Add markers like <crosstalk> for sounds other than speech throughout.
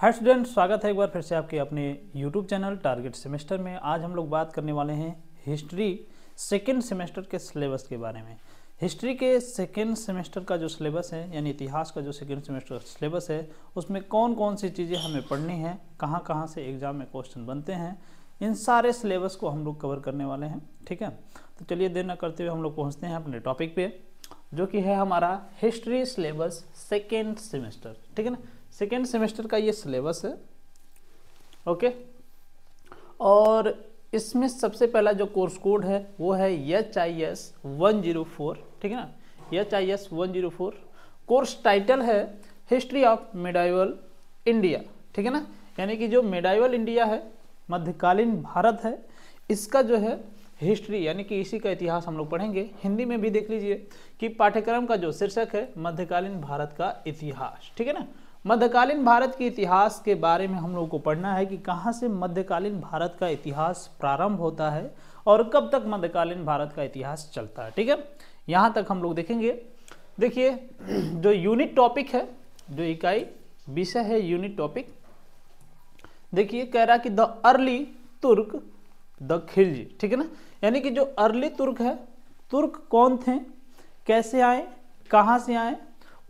hi student स्वागत है एक बार फिर से आपके अपने यूट्यूब चैनल टारगेट सेमेस्टर में आज हम लोग बात करने वाले हैं हिस्ट्री सेकेंड सेमेस्टर के सिलेबस के बारे में हिस्ट्री के सेकेंड सेमेस्टर का जो सिलेबस है यानी इतिहास का जो सेकेंड सेमेस्टर सिलेबस है उसमें कौन कौन सी चीज़ें हमें पढ़नी हैं कहाँ कहाँ से एग्ज़ाम में क्वेश्चन बनते हैं इन सारे सिलेबस को हम लोग कवर करने वाले हैं ठीक है तो चलिए देर न करते हुए हम लोग पहुँचते हैं अपने टॉपिक पे जो कि है हमारा हिस्ट्री सिलेबस सेकेंड सेमेस्टर ठीक है ना सेकेंड सेमेस्टर का ये सिलेबस है ओके और इसमें सबसे पहला जो कोर्स कोड है वो है H I S one zero four ठीक है ना H I S one zero four course title है हिस्ट्री ऑफ मेडाइवल इंडिया ठीक है ना यानी कि जो मेडाइवल इंडिया है मध्यकालीन भारत है इसका जो है हिस्ट्री यानी कि इसी का इतिहास हम लोग पढ़ेंगे हिंदी में भी देख लीजिए कि पाठ्यक्रम का जो शीर्षक है मध्यकालीन भारत का इतिहास ठीक है ना मध्यकालीन भारत के इतिहास के बारे में हम लोगों को पढ़ना है कि कहाँ से मध्यकालीन भारत का इतिहास प्रारंभ होता है और कब तक मध्यकालीन भारत का इतिहास चलता है ठीक है यहाँ तक हम लोग देखेंगे देखिए जो यूनिट टॉपिक है जो इकाई विषय है यूनिट टॉपिक देखिए कह रहा कि the early Turk the Khilji ठीक है ना यानी कि जो अर्ली तुर्क है तुर्क कौन थे कैसे आए कहाँ से आए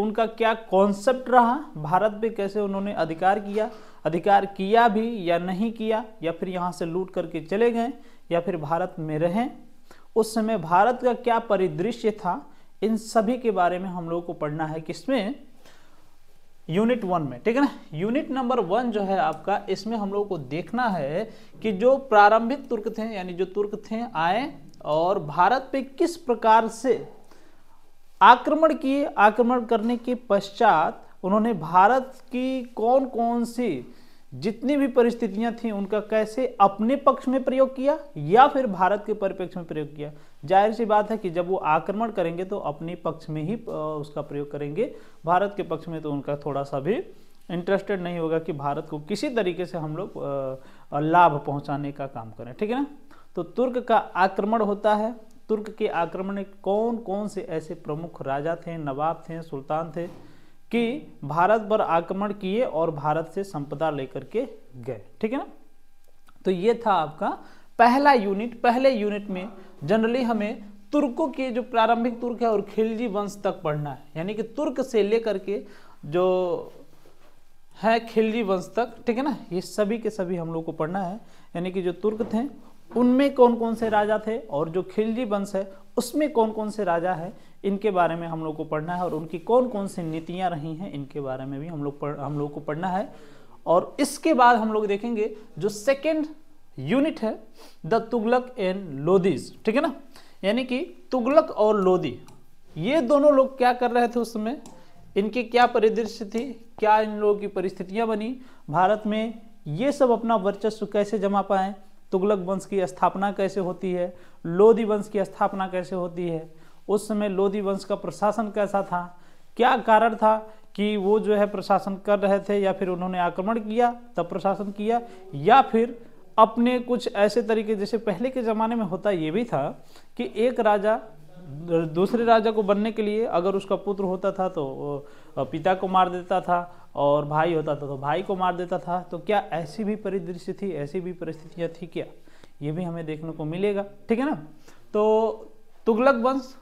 उनका क्या कॉन्सेप्ट रहा भारत पे कैसे उन्होंने अधिकार किया अधिकार किया भी या नहीं किया या फिर यहाँ से लूट करके चले गए या फिर भारत में रहें उस समय भारत का क्या परिदृश्य था इन सभी के बारे में हम लोगों को पढ़ना है किसमें यूनिट वन में ठीक है ना यूनिट नंबर वन जो है आपका इसमें हम लोगों को देखना है कि जो प्रारंभिक तुर्क थे यानी जो तुर्क थे आए और भारत पे किस प्रकार से आक्रमण किए आक्रमण करने के पश्चात उन्होंने भारत की कौन कौन सी जितनी भी परिस्थितियां थी उनका कैसे अपने पक्ष में प्रयोग किया या फिर भारत के परिप्रेक्ष्य में प्रयोग किया जाहिर सी बात है कि जब वो आक्रमण करेंगे तो अपने पक्ष में ही उसका प्रयोग करेंगे भारत के पक्ष में तो उनका थोड़ा सा भी इंटरेस्टेड नहीं होगा कि भारत को किसी तरीके से हम लोग लाभ पहुंचाने का काम करें ठीक है ना तो तुर्क का आक्रमण होता है तुर्क के आक्रमण में कौन कौन से ऐसे प्रमुख राजा थे नवाब थे सुल्तान थे कि भारत पर आक्रमण किए और भारत से संपदा लेकर के गए ठीक है ना तो ये था आपका पहला यूनिट पहले यूनिट में जनरली हमें तुर्कों के जो प्रारंभिक तुर्क है और खिलजी वंश तक पढ़ना है यानी कि तुर्क से लेकर के जो है खिलजी वंश तक ठीक है ना ये सभी के सभी हम लोग को पढ़ना है यानी कि जो तुर्क थे उनमें कौन कौन से राजा थे और जो खिलजी वंश है उसमें कौन कौन से राजा है इनके बारे में हम लोग को पढ़ना है और उनकी कौन कौन सी नीतियाँ रही हैं इनके बारे में भी हम लोग पढ़ हम लोग को पढ़ना है और इसके बाद हम लोग देखेंगे जो सेकेंड यूनिट है द तुगलक एंड लोदीज ठीक है ना यानी कि तुगलक और लोदी ये दोनों लोग क्या कर रहे थे उस समय इनकी क्या परिदृश्य थी क्या इन लोगों की परिस्थितियां बनी भारत में ये सब अपना वर्चस्व कैसे जमा पाए तुगलक वंश की स्थापना कैसे होती है लोधी वंश की स्थापना कैसे होती है उस समय लोधी वंश का प्रशासन कैसा था क्या कारण था कि वो जो है प्रशासन कर रहे थे या फिर उन्होंने आक्रमण किया तब प्रशासन किया या फिर अपने कुछ ऐसे तरीके जैसे पहले के ज़माने में होता ये भी था कि एक राजा दूसरे राजा को बनने के लिए अगर उसका पुत्र होता था तो पिता को मार देता था और भाई होता था तो भाई को मार देता था तो क्या ऐसी भी परिदृश्य थी ऐसी भी परिस्थितियाँ थी क्या ये भी हमें देखने को मिलेगा ठीक है ना तो तुगलक वंश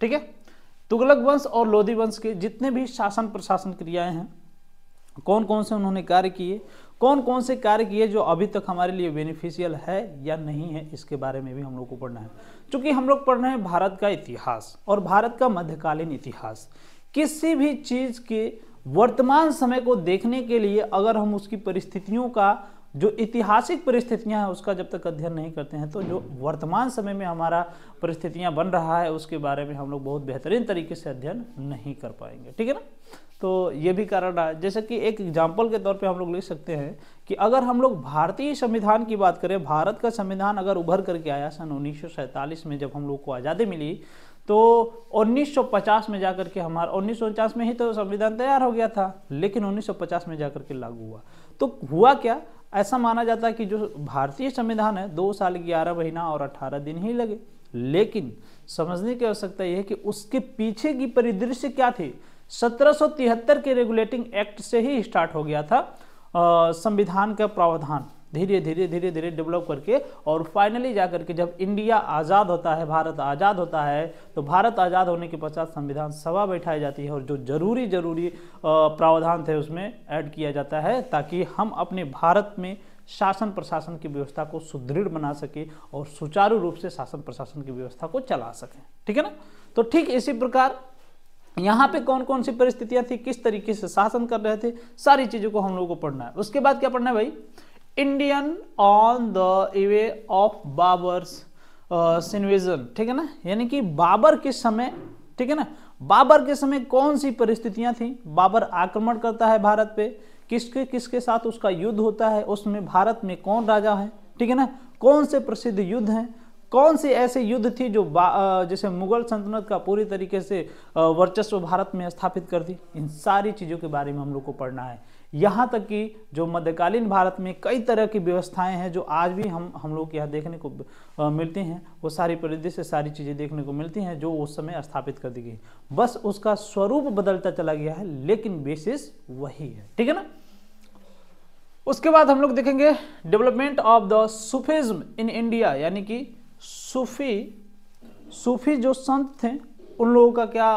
ठीक है तुगलक वंश और लोधी वंश के जितने भी शासन प्रशासन क्रियाएं हैं कौन कौन से उन्होंने कार्य किए कौन कौन से कार्य किए जो अभी तक हमारे लिए बेनिफिशियल है या नहीं है इसके बारे में भी हम लोग को पढ़ना है क्योंकि हम लोग पढ़ रहे हैं भारत का इतिहास और भारत का मध्यकालीन इतिहास किसी भी चीज़ के वर्तमान समय को देखने के लिए अगर हम उसकी परिस्थितियों का जो ऐतिहासिक परिस्थितियां हैं उसका जब तक अध्ययन नहीं करते हैं तो जो वर्तमान समय में हमारा परिस्थितियां बन रहा है उसके बारे में हम लोग बहुत बेहतरीन तरीके से अध्ययन नहीं कर पाएंगे ठीक है ना तो ये भी कारण रहा जैसे कि एक एग्जाम्पल के तौर पे हम लोग लिख सकते हैं कि अगर हम लोग भारतीय संविधान की बात करें भारत का संविधान अगर उभर करके आया सन उन्नीस में जब हम लोग को आज़ादी मिली तो 1950 में जाकर के हमारा उन्नीस में ही तो संविधान तैयार हो गया था लेकिन 1950 में जाकर के लागू हुआ तो हुआ क्या ऐसा माना जाता है कि जो भारतीय संविधान है दो साल ग्यारह महीना और अठारह दिन ही लगे लेकिन समझने की आवश्यकता यह है कि उसके पीछे की परिदृश्य क्या थी 1773 के रेगुलेटिंग एक्ट से ही स्टार्ट हो गया था संविधान का प्रावधान धीरे धीरे धीरे धीरे डेवलप करके और फाइनली जा करके जब इंडिया आज़ाद होता है भारत आज़ाद होता है तो भारत आज़ाद होने के पश्चात संविधान सभा बैठाई जाती है और जो ज़रूरी ज़रूरी प्रावधान थे उसमें ऐड किया जाता है ताकि हम अपने भारत में शासन प्रशासन की व्यवस्था को सुदृढ़ बना सके और सुचारू रूप से शासन प्रशासन की व्यवस्था को चला सके ठीक है ना तो ठीक इसी प्रकार यहाँ पे कौन कौन सी परिस्थितियां थी किस तरीके से शासन कर रहे थे सारी चीज़ों को हम लोगों को पढ़ना है उसके बाद क्या पढ़ना है भाई Indian on the eve of Babur's invasion ठीक है ना यानी कि बाबर के समय ठीक है ना बाबर के समय कौन सी परिस्थितियां थी बाबर आक्रमण करता है भारत पे किसके किसके साथ उसका युद्ध होता है उसमें भारत में कौन राजा है ठीक है ना कौन से प्रसिद्ध युद्ध हैं कौन से ऐसे युद्ध थी जो जैसे मुगल संतनत का पूरी तरीके से वर्चस्व भारत में स्थापित कर दी इन सारी चीज़ों के बारे में हम लोग को पढ़ना है यहाँ तक कि जो मध्यकालीन भारत में कई तरह की व्यवस्थाएं हैं जो आज भी हम हम लोग यहाँ देखने को आ, मिलती हैं वो सारी परिदृश्य सारी चीज़ें देखने को मिलती हैं जो उस समय स्थापित कर दी गई बस उसका स्वरूप बदलता चला गया है लेकिन बेसिस वही है ठीक है ना उसके बाद हम लोग देखेंगे development of the Sufism in India यानी कि सूफी सूफी जो संत थे उन लोगों का क्या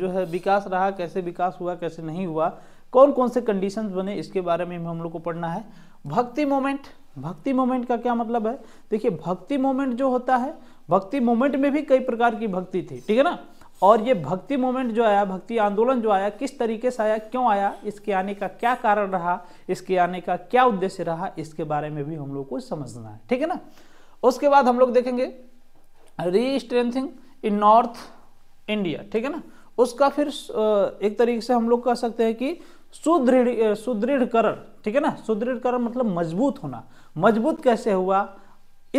जो है विकास रहा कैसे विकास हुआ कैसे नहीं हुआ कौन कौन से कंडीशंस बने इसके बारे में हम लोग को पढ़ना है भक्ति मोमेंट भक्ति मोमेंट का क्या मतलब है देखिए भक्ति मोमेंट जो होता है भक्ति मोमेंट में भी कई प्रकार की भक्ति थी ठीक है ना और ये भक्ति मोमेंट जो आया भक्ति आंदोलन जो आया किस तरीके से आया क्यों आया इसके आने का क्या कारण रहा इसके आने का क्या उद्देश्य रहा इसके बारे में भी हम लोग को समझना है ठीक है ना उसके बाद हम लोग देखेंगे री स्ट्रेंथिंग इन नॉर्थ इंडिया ठीक है ना उसका फिर एक तरीके से हम लोग कह सकते हैं कि सुदृढ़ सुदृढ़करण ठीक है ना सुदृढ़करण मतलब मजबूत होना मजबूत कैसे हुआ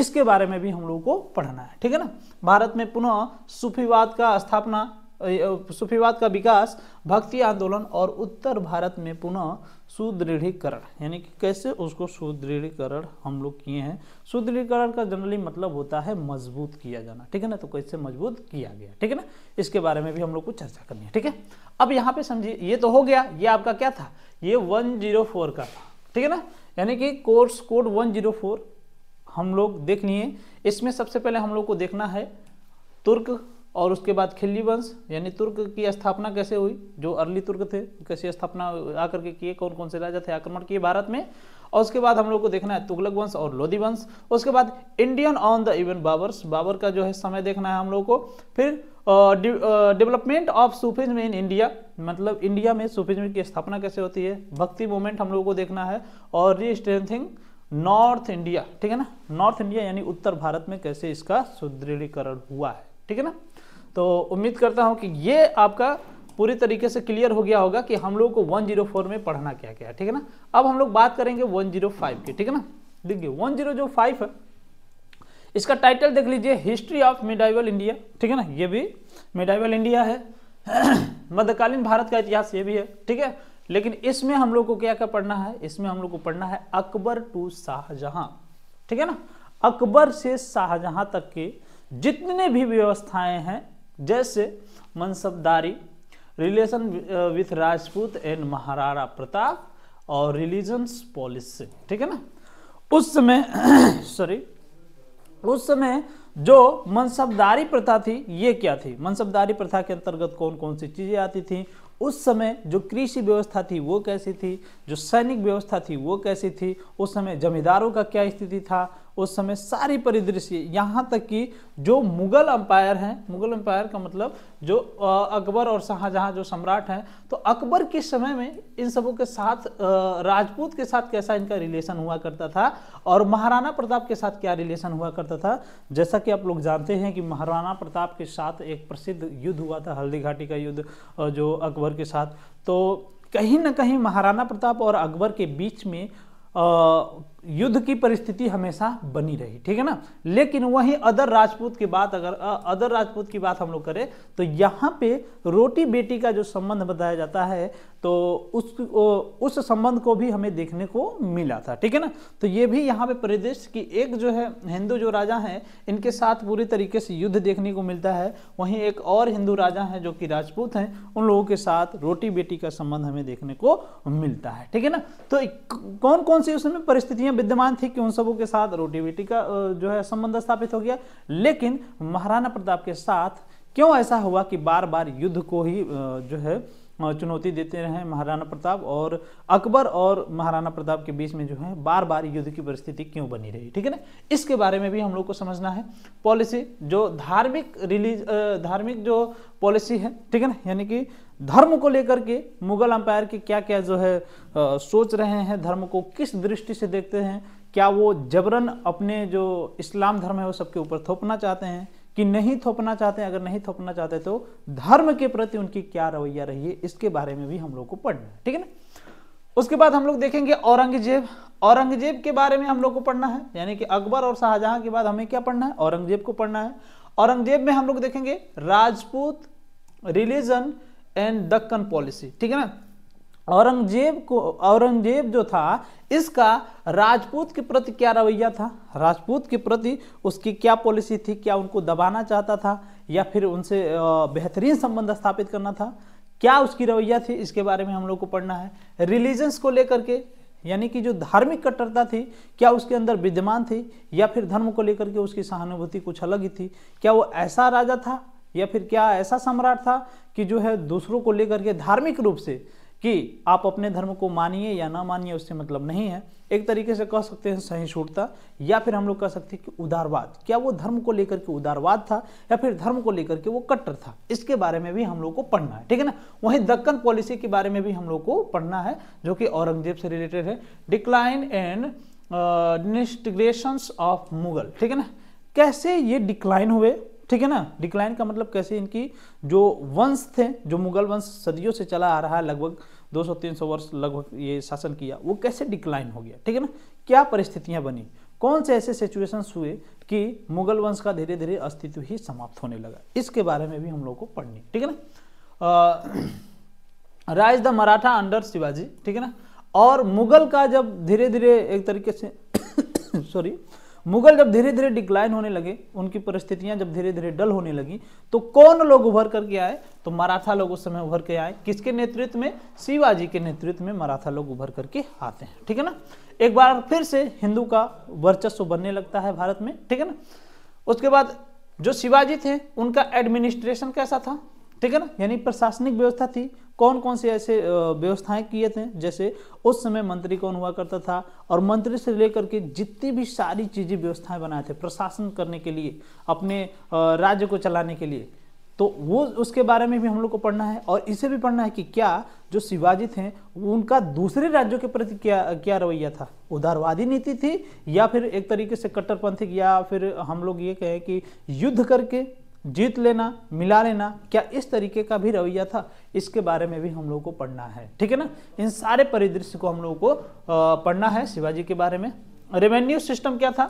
इसके बारे में भी हम लोगों को पढ़ना है ठीक है ना भारत में पुनः सूफीवाद का स्थापना सूफीवाद का विकास भक्ति आंदोलन और उत्तर भारत में पुनः सुदृढ़ीकरण यानी कि कैसे उसको सुदृढ़ीकरण हम लोग किए हैं सुदृढ़ीकरण का जनरली मतलब होता है मजबूत किया जाना ठीक है ना तो कैसे मजबूत किया गया ठीक है ना इसके बारे में भी हम लोग को चर्चा करनी है ठीक है अब यहाँ पे समझिए ये तो हो गया ये आपका क्या था ये वन का था ठीक है ना यानी कि कोर्स कोड वन हम लोग देख लिए इसमें सबसे पहले हम लोग को देखना है तुर्क और उसके बाद खिल्ली वंश यानी तुर्क की स्थापना कैसे हुई जो अर्ली तुर्क थे कैसे स्थापना आकर के किए कौन कौन से राजा थे आक्रमण किए भारत में और उसके बाद हम लोग को देखना है तुगलक वंश और लोधी वंश उसके बाद Indian on the eve Babur's Babur का जो है समय देखना है हम लोग को फिर development of Sufism in India मतलब इंडिया में सूफिज्म की स्थापना कैसे होती है भक्ति मूवमेंट हम लोगों को देखना है और री स्ट्रेंथिंग नॉर्थ इंडिया ठीक है ना नॉर्थ इंडिया यानी उत्तर भारत में कैसे इसका सुदृढ़ीकरण हुआ है ठीक है ना तो उम्मीद करता हूँ कि ये आपका पूरी तरीके से क्लियर हो गया होगा कि हम लोग को 104 में पढ़ना क्या क्या है ठीक है ना अब हम लोग बात करेंगे 105 की ठीक है ना देखिए 105 जो फाइव है इसका टाइटल देख लीजिए हिस्ट्री ऑफ मिडाइवल इंडिया ठीक है ना ये भी मिडाइवल इंडिया है <clears throat> मध्यकालीन भारत का इतिहास ये भी है ठीक है लेकिन इसमें हम लोग को क्या क्या पढ़ना है इसमें हम लोग को पढ़ना है अकबर टू शाहजहां ठीक है ना अकबर से शाहजहां तक की जितने भी व्यवस्थाएं हैं जैसे mansabdari relation with Rajput and Maharana Pratap और रिलीजन्स पॉलिसी ठीक है ना उस समय सॉरी <clears throat> उस समय जो मनसबदारी प्रथा थी ये क्या थी मनसबदारी प्रथा के अंतर्गत कौन कौन सी चीज़ें आती थी उस समय जो कृषि व्यवस्था थी वो कैसी थी जो सैनिक व्यवस्था थी वो कैसी थी उस समय जमींदारों का क्या स्थिति था उस समय सारी परिदृश्य यहाँ तक कि जो मुगल अंपायर हैं मुगल अंपायर का मतलब जो अकबर और शाहजहाँ जो सम्राट हैं तो अकबर के समय में इन सबों के साथ राजपूत के साथ कैसा इनका रिलेशन हुआ करता था और महाराणा प्रताप के साथ क्या रिलेशन हुआ करता था जैसा कि आप लोग जानते हैं कि महाराणा प्रताप के साथ एक प्रसिद्ध युद्ध हुआ था हल्दी घाटी का युद्ध जो अकबर के साथ तो कहीं ना कहीं महाराणा प्रताप और अकबर के बीच में आ, युद्ध की परिस्थिति हमेशा बनी रही ठीक है ना लेकिन वही अदर राजपूत की बात अगर अदर राजपूत की बात हम लोग करें तो यहाँ पे रोटी बेटी का जो संबंध बताया जाता है तो उस उस संबंध को भी हमें देखने को मिला था ठीक है ना तो ये भी यहाँ पे प्रदेश की एक जो है हिंदू जो राजा हैं इनके साथ पूरी तरीके से युद्ध देखने को मिलता है वहीं एक और हिंदू राजा हैं जो कि राजपूत हैं उन लोगों के साथ रोटी बेटी का संबंध हमें देखने को मिलता है ठीक है ना तो कौन कौन सी उसमें परिस्थितियाँ विद्यमान थी कि उन सबों के साथ रोटीवेटी का जो है संबंध स्थापित हो गया लेकिन महाराणा प्रताप के साथ क्यों ऐसा हुआ कि बार बार युद्ध को ही जो है चुनौती देते रहे महाराणा प्रताप और अकबर और महाराणा प्रताप के बीच में जो है बार बार युद्ध की परिस्थिति क्यों बनी रही ठीक है ना इसके बारे में भी हम लोग को समझना है पॉलिसी जो धार्मिक रिलीज धार्मिक जो पॉलिसी है ठीक है ना यानी कि धर्म को लेकर के मुगल अंपायर के क्या क्या जो है आ, सोच रहे हैं धर्म को किस दृष्टि से देखते हैं क्या वो जबरन अपने जो इस्लाम धर्म है वो सबके ऊपर थोपना चाहते हैं कि नहीं थोपना चाहते अगर नहीं थोपना चाहते तो धर्म के प्रति उनकी क्या रवैया रही है इसके बारे में भी हम लोग को पढ़ना है ठीक है ना उसके बाद हम लोग देखेंगे औरंगजेब औरंगजेब के बारे में हम लोग को पढ़ना है यानी कि अकबर और शाहजहां के बाद हमें क्या पढ़ना है औरंगजेब को पढ़ना है औरंगजेब में हम लोग देखेंगे Rajput religion and Deccan policy ठीक है ना औरंगजेब को औरंगजेब जो था इसका राजपूत के प्रति क्या रवैया था राजपूत के प्रति उसकी क्या पॉलिसी थी क्या उनको दबाना चाहता था या फिर उनसे बेहतरीन संबंध स्थापित करना था क्या उसकी रवैया थी इसके बारे में हम लोग को पढ़ना है रिलीजन्स को लेकर के यानी कि जो धार्मिक कट्टरता थी क्या उसके अंदर विद्यमान थी या फिर धर्म को लेकर के उसकी सहानुभूति कुछ अलग ही थी क्या वो ऐसा राजा था या फिर क्या ऐसा सम्राट था कि जो है दूसरों को लेकर के धार्मिक रूप से कि आप अपने धर्म को मानिए या ना मानिए उससे मतलब नहीं है एक तरीके से कह सकते हैं सहिष्णुता या फिर हम लोग कह सकते हैं कि उदारवाद क्या वो धर्म को लेकर के उदारवाद था या फिर धर्म को लेकर के वो कट्टर था इसके बारे में भी हम लोग को पढ़ना है ठीक है ना वहीं दक्कन पॉलिसी के बारे में भी हम लोग को पढ़ना है जो कि औरंगजेब से रिलेटेड है decline and disintegrations of Mughal ठीक है ना कैसे ये डिक्लाइन हुए ठीक है ना डिक्लाइन का मतलब कैसे इनकी जो वंश थे जो मुगल वंश सदियों से चला आ रहा है लगभग 200-300 वर्ष लगभग ये शासन किया वो कैसे डिक्लाइन हो गया ठीक है ना क्या परिस्थितियां बनी कौन से ऐसे सिचुएशंस हुए कि मुगल वंश का धीरे धीरे अस्तित्व ही समाप्त होने लगा इसके बारे में भी हम लोग को पढ़नी ठीक है ना rise the Maratha under Shivaji ठीक है ना और मुगल का जब धीरे धीरे एक तरीके से सॉरी <coughs> मुगल जब धीरे धीरे डिक्लाइन होने लगे उनकी परिस्थितियां जब धीरे धीरे डल होने लगी तो कौन लोग उभर करके आए तो मराठा लोग उस समय उभर के आए किसके नेतृत्व में शिवाजी के नेतृत्व में मराठा लोग उभर करके आते हैं ठीक है ना एक बार फिर से हिंदू का वर्चस्व बनने लगता है भारत में ठीक है ना उसके बाद जो शिवाजी थे उनका एडमिनिस्ट्रेशन कैसा था ठीक है ना यानी प्रशासनिक व्यवस्था थी कौन कौन से ऐसे व्यवस्थाएं किए थे जैसे उस समय मंत्री कौन हुआ करता था और मंत्री से लेकर के जितनी भी सारी चीज़ें व्यवस्थाएं बनाए थे प्रशासन करने के लिए अपने राज्य को चलाने के लिए तो वो उसके बारे में भी हम लोग को पढ़ना है और इसे भी पढ़ना है कि क्या जो शिवाजी थे उनका दूसरे राज्यों के प्रति क्या क्या रवैया था उदारवादी नीति थी या फिर एक तरीके से कट्टरपंथी या फिर हम लोग ये कहें कि युद्ध करके जीत लेना मिला लेना क्या इस तरीके का भी रवैया था इसके बारे में भी हम लोगों को पढ़ना है ठीक है ना इन सारे परिदृश्य को हम लोगों को पढ़ना है शिवाजी के बारे में रेवेन्यू सिस्टम क्या था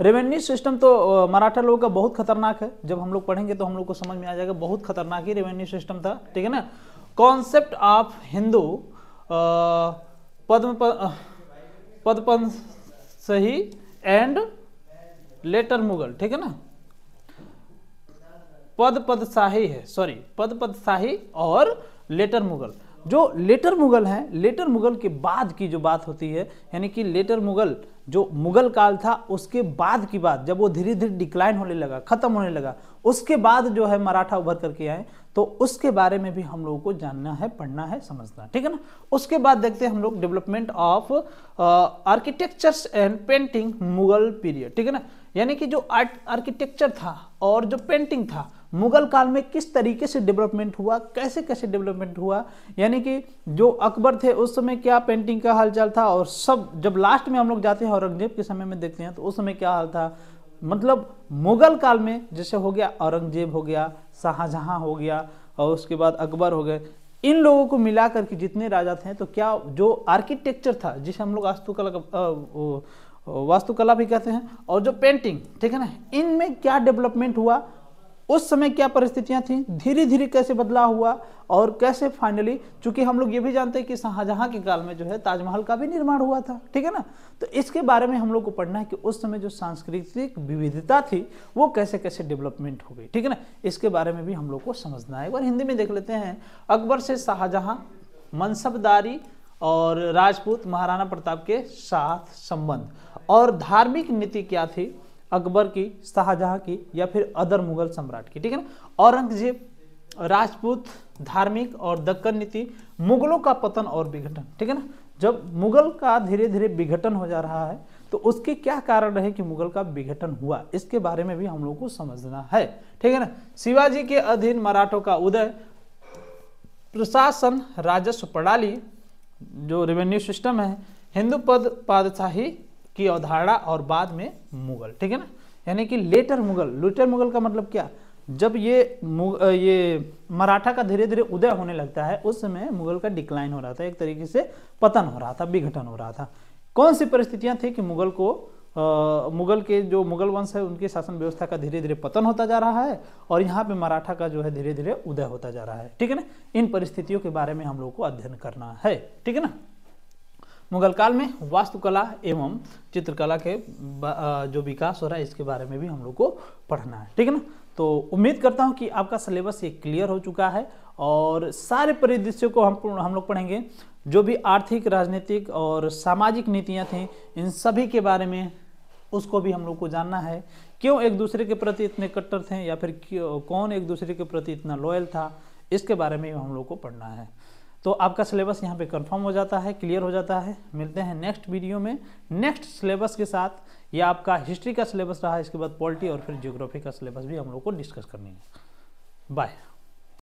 रेवेन्यू सिस्टम तो मराठा लोगों का बहुत खतरनाक है जब हम लोग पढ़ेंगे तो हम लोग को समझ में आ जाएगा बहुत खतरनाक ही रेवेन्यू सिस्टम था ठीक है ना कॉन्सेप्ट ऑफ हिंदू पद्म पदपन सही एंड लेटर मुगल ठीक है ना पद पद शाही है सॉरी पद पद शाही और लेटर मुगल जो लेटर मुगल हैं लेटर मुगल के बाद की जो बात होती है यानी कि लेटर मुगल जो मुगल काल था उसके बाद की बात जब वो धीरे धीरे डिक्लाइन होने लगा खत्म होने लगा उसके बाद जो है मराठा उभर करके आए तो उसके बारे में भी हम लोगों को जानना है पढ़ना है समझना ठीक है ना उसके बाद देखते हैं हम लोग development of architectures and painting Mughal period ठीक है ना यानी कि जो आर्ट आर्किटेक्चर था और जो पेंटिंग था मुगल काल में किस तरीके से डेवलपमेंट हुआ कैसे कैसे डेवलपमेंट हुआ यानी कि जो अकबर थे उस समय क्या पेंटिंग का हालचाल था और सब जब लास्ट में हम लोग जाते हैं औरंगजेब के समय में देखते हैं तो उस समय क्या हाल था मतलब मुगल काल में जैसे हो गया औरंगजेब हो गया शाहजहां हो गया और उसके बाद अकबर हो गए इन लोगों को मिला करके जितने राजा थे तो क्या जो आर्किटेक्चर था जिसे हम लोग वास्तुकला वास्तुकला भी कहते हैं और जो पेंटिंग ठीक है ना इनमें क्या डेवलपमेंट हुआ उस समय क्या परिस्थितियां थी धीरे धीरे कैसे बदलाव हुआ और कैसे फाइनली चूंकि हम लोग ये भी जानते हैं कि शाहजहां के काल में जो है ताजमहल का भी निर्माण हुआ था ठीक है ना तो इसके बारे में हम लोग को पढ़ना है कि उस समय जो सांस्कृतिक विविधता थी वो कैसे कैसे डेवलपमेंट हो गई ठीक है ना इसके बारे में भी हम लोग को समझना है और हिंदी में देख लेते हैं अकबर से शाहजहां मनसबदारी और राजपूत महाराणा प्रताप के साथ संबंध और धार्मिक नीति क्या थी अकबर की शाहजहां की या फिर अदर मुगल सम्राट की ठीक है ना औरंगजेब राजपूत धार्मिक और दक्कन नीति मुगलों का पतन और विघटन ठीक है ना जब मुगल का धीरे धीरे विघटन हो जा रहा है तो उसके क्या कारण रहे कि मुगल का विघटन हुआ इसके बारे में भी हम लोग को समझना है ठीक है ना शिवाजी के अधीन मराठों का उदय प्रशासन राजस्व प्रणाली जो रेवेन्यू सिस्टम है हिंदू पद पादशाही की अवधारणा और बाद में मुगल ठीक है ना यानी कि लेटर मुगल लेटर मुगल का मतलब क्या जब ये ये मराठा का धीरे धीरे उदय होने लगता है उस समय मुगल का डिक्लाइन हो रहा था एक तरीके से पतन हो रहा था विघटन हो रहा था कौन सी परिस्थितियां थी कि मुगल को आ, मुगल के जो मुगल वंश है उनकी शासन व्यवस्था का धीरे धीरे पतन होता जा रहा है और यहाँ पे मराठा का जो है धीरे धीरे उदय होता जा रहा है ठीक है ना इन परिस्थितियों के बारे में हम लोग को अध्ययन करना है ठीक है ना मुगल काल में वास्तुकला एवं चित्रकला के जो विकास हो रहा है इसके बारे में भी हम लोग को पढ़ना है ठीक है ना तो उम्मीद करता हूँ कि आपका सिलेबस ये क्लियर हो चुका है और सारे परिदृश्यों को हम हम लोग पढ़ेंगे जो भी आर्थिक राजनीतिक और सामाजिक नीतियाँ थीं इन सभी के बारे में उसको भी हम लोग को जानना है क्यों एक दूसरे के प्रति इतने कट्टर थे या फिर कौन एक दूसरे के प्रति इतना लॉयल था इसके बारे में हम लोग को पढ़ना है तो आपका सिलेबस यहाँ पे कंफर्म हो जाता है क्लियर हो जाता है मिलते हैं नेक्स्ट वीडियो में नेक्स्ट सिलेबस के साथ या आपका हिस्ट्री का सिलेबस रहा इसके बाद पॉलिटी और फिर जियोग्राफी का सिलेबस भी हम लोग को डिस्कस करनी है बाय